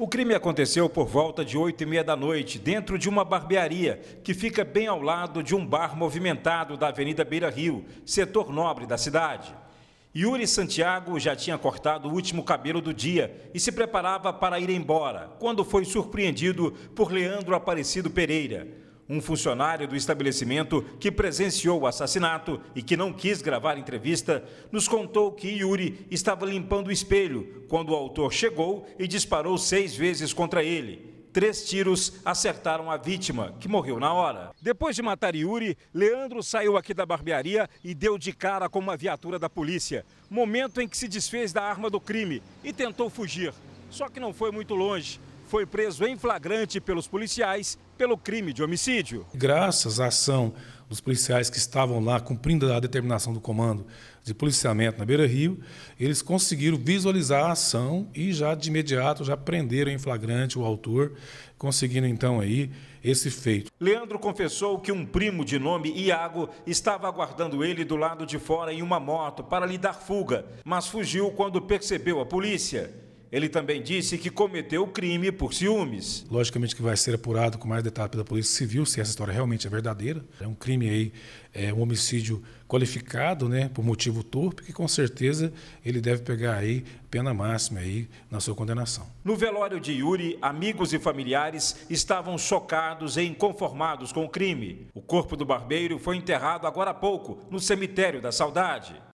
O crime aconteceu por volta de 8 e meia da noite, dentro de uma barbearia que fica bem ao lado de um bar movimentado da Avenida Beira Rio, setor nobre da cidade. Yuri Santiago já tinha cortado o último cabelo do dia e se preparava para ir embora, quando foi surpreendido por Leandro Aparecido Pereira um funcionário do estabelecimento que presenciou o assassinato e que não quis gravar entrevista, nos contou que Yuri estava limpando o espelho quando o autor chegou e disparou seis vezes contra ele. Três tiros acertaram a vítima, que morreu na hora. Depois de matar Yuri, Leandro saiu aqui da barbearia e deu de cara com uma viatura da polícia. Momento em que se desfez da arma do crime e tentou fugir. Só que não foi muito longe foi preso em flagrante pelos policiais pelo crime de homicídio. Graças à ação dos policiais que estavam lá cumprindo a determinação do comando de policiamento na Beira Rio, eles conseguiram visualizar a ação e já de imediato já prenderam em flagrante o autor, conseguindo então aí esse feito. Leandro confessou que um primo de nome Iago estava aguardando ele do lado de fora em uma moto para lhe dar fuga, mas fugiu quando percebeu a polícia. Ele também disse que cometeu o crime por ciúmes. Logicamente que vai ser apurado com mais detalhes pela Polícia Civil se essa história realmente é verdadeira. É um crime aí, é um homicídio qualificado, né, por motivo torpe, que com certeza ele deve pegar aí pena máxima aí na sua condenação. No velório de Yuri, amigos e familiares estavam chocados e inconformados com o crime. O corpo do barbeiro foi enterrado agora há pouco no cemitério da Saudade.